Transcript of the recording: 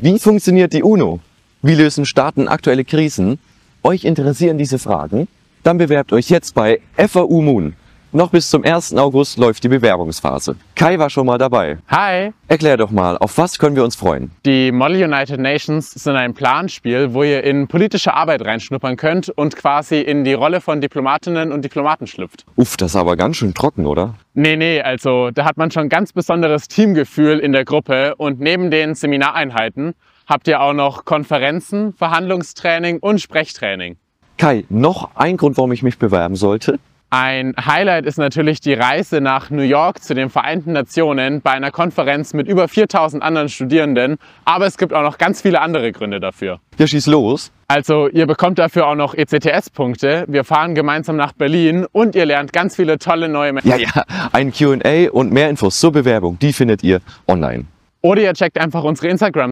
Wie funktioniert die UNO? Wie lösen Staaten aktuelle Krisen? Euch interessieren diese Fragen? Dann bewerbt euch jetzt bei FAU Moon. Noch bis zum 1. August läuft die Bewerbungsphase. Kai war schon mal dabei. Hi! Erklär doch mal, auf was können wir uns freuen? Die Model United Nations sind ein Planspiel, wo ihr in politische Arbeit reinschnuppern könnt und quasi in die Rolle von Diplomatinnen und Diplomaten schlüpft. Uff, das ist aber ganz schön trocken, oder? Nee, nee, also da hat man schon ganz besonderes Teamgefühl in der Gruppe und neben den Seminareinheiten habt ihr auch noch Konferenzen, Verhandlungstraining und Sprechtraining. Kai, noch ein Grund, warum ich mich bewerben sollte? Ein Highlight ist natürlich die Reise nach New York zu den Vereinten Nationen bei einer Konferenz mit über 4000 anderen Studierenden. Aber es gibt auch noch ganz viele andere Gründe dafür. Ja, schieß los. Also ihr bekommt dafür auch noch ECTS-Punkte. Wir fahren gemeinsam nach Berlin und ihr lernt ganz viele tolle neue Menschen. Ja, ja, ein Q&A und mehr Infos zur Bewerbung, die findet ihr online. Oder ihr checkt einfach unsere Instagram.